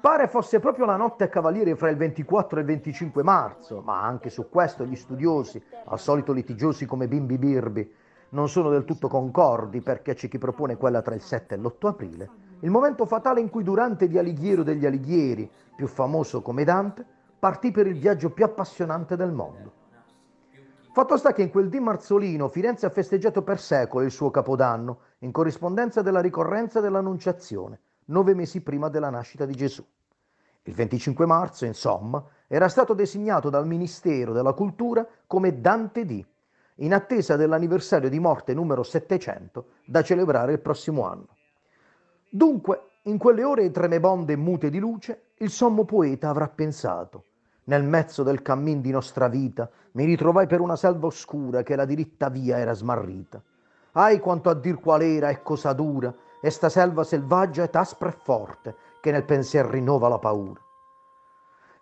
Pare fosse proprio la notte a cavaliere fra il 24 e il 25 marzo, ma anche su questo gli studiosi, al solito litigiosi come bimbi birbi, non sono del tutto concordi perché c'è chi propone quella tra il 7 e l'8 aprile, il momento fatale in cui Durante di Alighiero degli Alighieri, più famoso come Dante, partì per il viaggio più appassionante del mondo. Fatto sta che in quel di Marzolino Firenze ha festeggiato per secoli il suo capodanno, in corrispondenza della ricorrenza dell'Annunciazione, nove mesi prima della nascita di Gesù. Il 25 marzo, insomma, era stato designato dal Ministero della Cultura come Dante D, in attesa dell'anniversario di morte numero 700 da celebrare il prossimo anno. Dunque, in quelle ore tremebonde e mute di luce, il sommo poeta avrà pensato nel mezzo del cammin di nostra vita mi ritrovai per una selva oscura che la diritta via era smarrita. Ai quanto a dir qual era e cosa dura, e sta selva selvaggia ed aspra e forte che nel pensier rinnova la paura.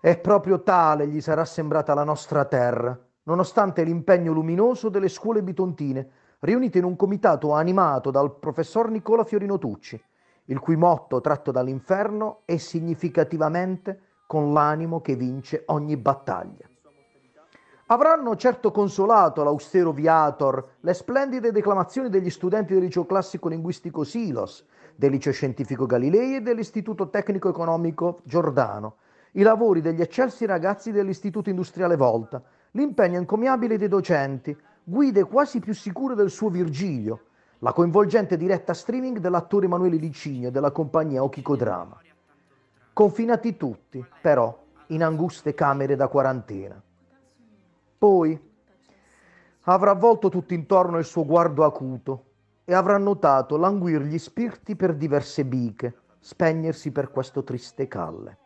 E proprio tale gli sarà sembrata la nostra terra, nonostante l'impegno luminoso delle scuole bitontine, riunite in un comitato animato dal professor Nicola Fiorino Tucci, il cui motto tratto dall'inferno è significativamente con l'animo che vince ogni battaglia. Avranno certo consolato l'austero Viator le splendide declamazioni degli studenti del liceo classico linguistico Silos, del liceo scientifico Galilei e dell'istituto tecnico economico Giordano, i lavori degli eccelsi ragazzi dell'istituto industriale Volta, l'impegno encomiabile dei docenti, guide quasi più sicure del suo Virgilio, la coinvolgente diretta streaming dell'attore Emanuele Licigno della compagnia Ochicodrama. Confinati tutti, però, in anguste camere da quarantena. Poi avrà volto tutt'intorno il suo guardo acuto e avrà notato languir gli spirti per diverse biche, spegnersi per questo triste calle.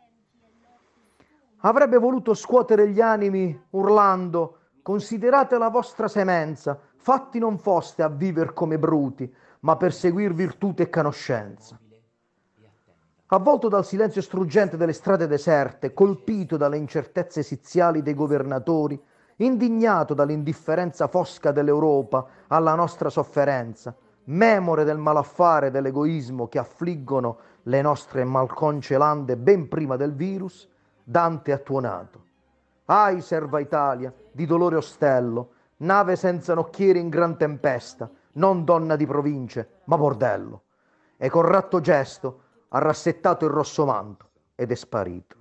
Avrebbe voluto scuotere gli animi urlando «Considerate la vostra semenza, fatti non foste a viver come bruti, ma per seguir virtute e conoscenza». Avvolto dal silenzio struggente delle strade deserte, colpito dalle incertezze esiziali dei governatori, indignato dall'indifferenza fosca dell'Europa alla nostra sofferenza, memore del malaffare e dell'egoismo che affliggono le nostre malconce lande ben prima del virus, Dante ha tuonato. Ai, serva Italia, di dolore ostello, nave senza nocchiere in gran tempesta, non donna di province, ma bordello. E con ratto gesto ha rassettato il rosso manto ed è sparito.